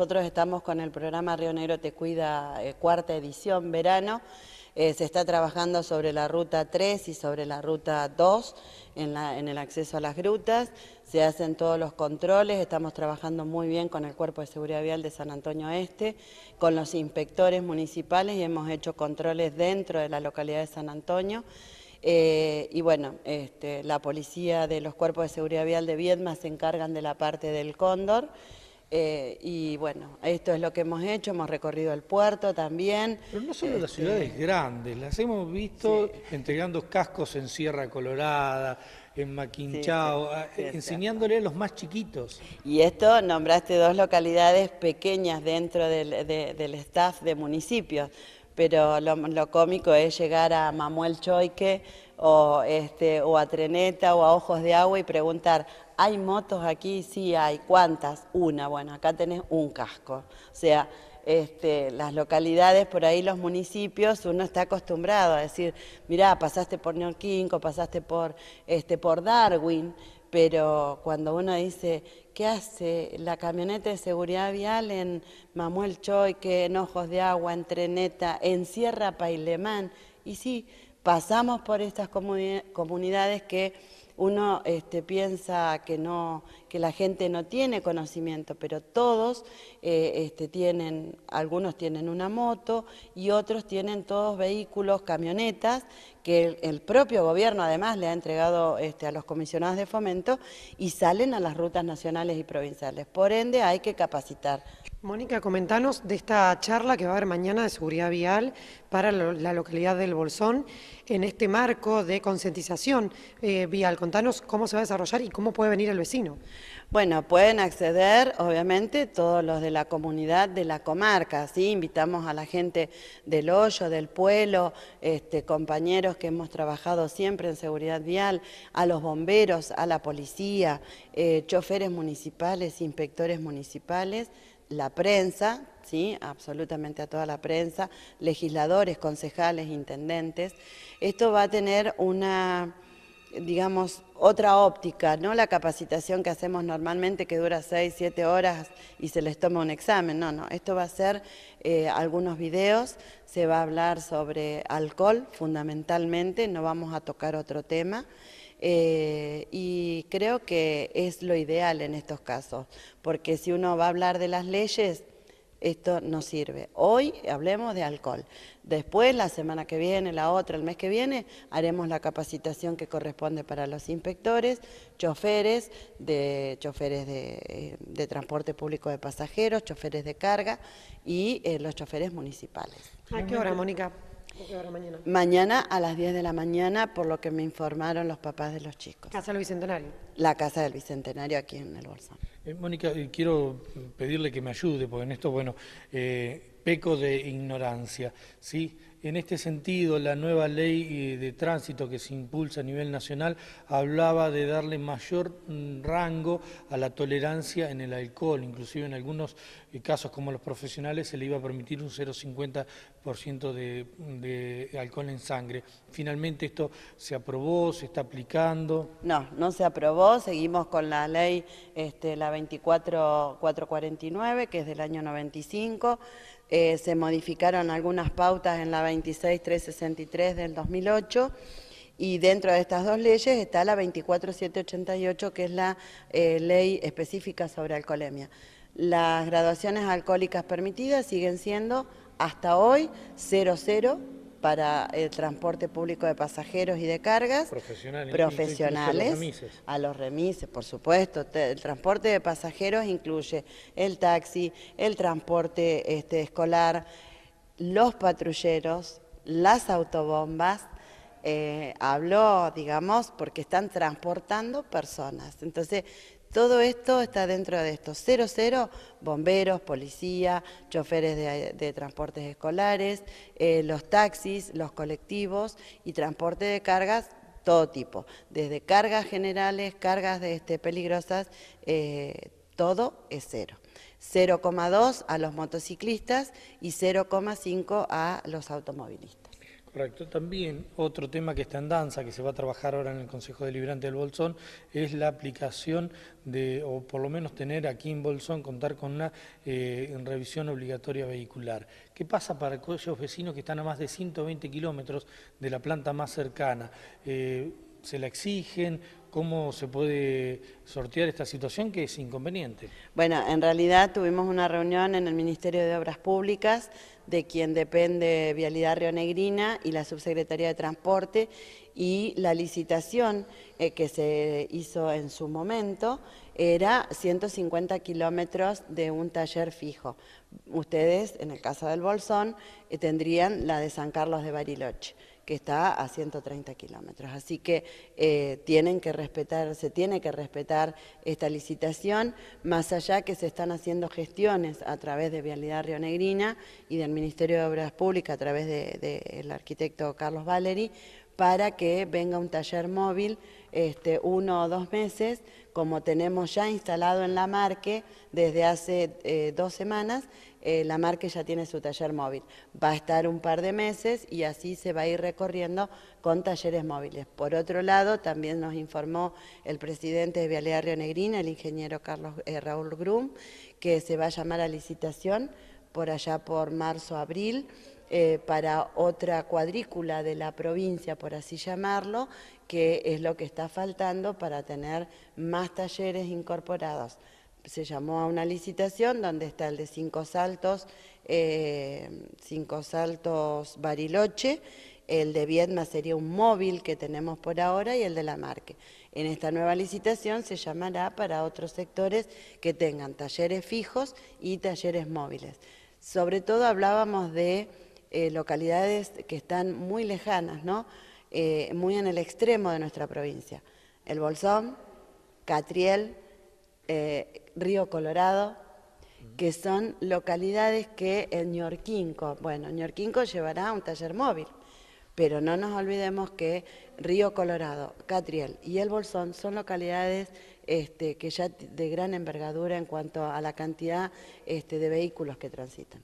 Nosotros estamos con el programa Río Negro Te Cuida, eh, cuarta edición, verano. Eh, se está trabajando sobre la ruta 3 y sobre la ruta 2 en, el acceso a las grutas. Se hacen todos los controles, estamos trabajando muy bien con el Cuerpo de Seguridad Vial de San Antonio Este, con los inspectores municipales y hemos hecho controles dentro de la localidad de San Antonio. Eh, y bueno, este, la policía de los cuerpos de seguridad vial de Viedma se encargan de la parte del cóndor. Eh, y bueno, esto es lo que hemos hecho, hemos recorrido el puerto también. Pero no solo las este, ciudades grandes, las hemos visto entregando cascos en Sierra Colorada, en Maquinchao, enseñándole a los más chiquitos. Y esto nombraste dos localidades pequeñas dentro del, staff de municipios, pero lo, cómico es llegar a Mamuel Choique este, o a Treneta o a Ojos de Agua y preguntar, ¿Hay motos aquí? Sí, hay. ¿Cuántas? Una. Bueno, acá tenés un casco. O sea, este, las localidades, por ahí los municipios, uno está acostumbrado a decir, mirá, pasaste por Neoquinco, pasaste por, este, por Darwin, pero cuando uno dice, ¿qué hace la camioneta de seguridad vial en Mamuel Choique, en Ojos de Agua, en Treneta, en Sierra Pailemán? Y sí, pasamos por estas comunidades que uno este, piensa que, no, que la gente no tiene conocimiento, pero todos eh, este, tienen, algunos tienen una moto y otros tienen todos vehículos, camionetas, que el, propio gobierno además le ha entregado este, a los comisionados de fomento y salen a las rutas nacionales y provinciales. Por ende, hay que capacitar Mónica, comentanos de esta charla que va a haber mañana de seguridad vial para la localidad del Bolsón en este marco de concientización eh, vial. Contanos cómo se va a desarrollar y cómo puede venir el vecino. Bueno, pueden acceder, obviamente, todos los de la comunidad de la comarca, ¿sí? Invitamos a la gente del Hoyo, del Pueblo, este, compañeros que hemos trabajado siempre en seguridad vial, a los bomberos, a la policía, eh, choferes municipales, inspectores municipales, la prensa, ¿sí? absolutamente a toda la prensa, legisladores, concejales, intendentes. Esto va a tener una digamos, otra óptica, no la capacitación que hacemos normalmente que dura seis, siete horas y se les toma un examen, no, no, esto va a ser eh, algunos videos, se va a hablar sobre alcohol fundamentalmente, no vamos a tocar otro tema, eh, y creo que es lo ideal en estos casos, porque si uno va a hablar de las leyes, esto no sirve. Hoy hablemos de alcohol. Después, la semana que viene, la otra, el mes que viene, haremos la capacitación que corresponde para los inspectores, choferes, de, choferes de, eh, transporte público de pasajeros, choferes de carga y eh, los choferes municipales. ¿A ah, qué hora, Mónica? mañana. mañana a las 10 de la mañana, por lo que me informaron los papás de los chicos. Casa del Bicentenario. La Casa del Bicentenario aquí en el Bolsón. Eh, Mónica, eh, quiero pedirle que me ayude, porque en esto, bueno, eh, peco de ignorancia, ¿sí? En este sentido, la nueva ley eh, de tránsito que se impulsa a nivel nacional hablaba de darle mayor mm, rango a la tolerancia en el alcohol, inclusive en algunos eh, casos como los profesionales se le iba a permitir un 0,50% de, alcohol en sangre. Finalmente esto se aprobó, se está aplicando. No, no se aprobó, seguimos con la ley este, la 24449 que es del año 95, eh, se modificaron algunas pautas en la 26363 del 2008 y dentro de estas dos leyes está la 24788 que es la eh, ley específica sobre alcoholemia. Las graduaciones alcohólicas permitidas siguen siendo hasta hoy 00 para el eh, transporte público de pasajeros y de cargas profesionales, a, los remises, por supuesto. El transporte de pasajeros incluye el taxi, el transporte este, escolar, los patrulleros, las autobombas, eh, habló, digamos, porque están transportando personas. Entonces, todo esto está dentro de esto. Cero, cero, bomberos, policía, choferes de, transportes escolares, eh, los taxis, los colectivos y transporte de cargas todo tipo, desde cargas generales, cargas de, este, peligrosas, eh, todo es cero. 0,2 a los motociclistas y 0,5 a los automovilistas. Correcto. También otro tema que está en danza, que se va a trabajar ahora en el Consejo Deliberante del Bolsón, es la aplicación de, o por lo menos tener aquí en Bolsón, contar con una eh, revisión obligatoria vehicular. ¿Qué pasa para aquellos vecinos que están a más de 120 kilómetros de la planta más cercana? Eh, ¿Se la exigen? cómo se puede sortear esta situación que es inconveniente. Bueno, en realidad tuvimos una reunión en el Ministerio de Obras Públicas, de quien depende Vialidad Negrina y la Subsecretaría de Transporte, y la licitación eh, que se hizo en su momento era 150 kilómetros de un taller fijo. Ustedes, en el caso del Bolsón, eh, tendrían la de San Carlos de Bariloche que está a 130 kilómetros. Así que eh, tienen que respetar, se tiene que respetar esta licitación, más allá que se están haciendo gestiones a través de Vialidad Negrina y del Ministerio de Obras Públicas a través del arquitecto Carlos Valeri para que venga un taller móvil este, uno o dos meses, como tenemos ya instalado en la Marque desde hace eh, dos semanas, eh, la Marque ya tiene su taller móvil. Va a estar un par de meses y así se va a ir recorriendo con talleres móviles. Por otro lado, también nos informó el presidente de Vialea Río Negrina, el ingeniero Carlos eh, Raúl Grum, que se va a llamar a licitación por allá por marzo-abril eh, para otra cuadrícula de la provincia, por así llamarlo, que es lo que está faltando para tener más talleres incorporados. Se llamó a una licitación donde está el de Cinco Saltos, eh, Cinco Saltos Bariloche, el de Viedma sería un móvil que tenemos por ahora y el de la marque. En esta nueva licitación se llamará para otros sectores que tengan talleres fijos y talleres móviles. Sobre todo hablábamos de eh, localidades que están muy lejanas, ¿no? Eh, muy en el extremo de nuestra provincia. El Bolsón, Catriel, eh, Río Colorado, que son localidades que el Ñorquinco, bueno, Ñorquinco llevará un taller móvil, pero no nos olvidemos que Río Colorado, Catriel y El Bolsón son localidades este, que ya de gran envergadura en cuanto a la cantidad este, de vehículos que transitan.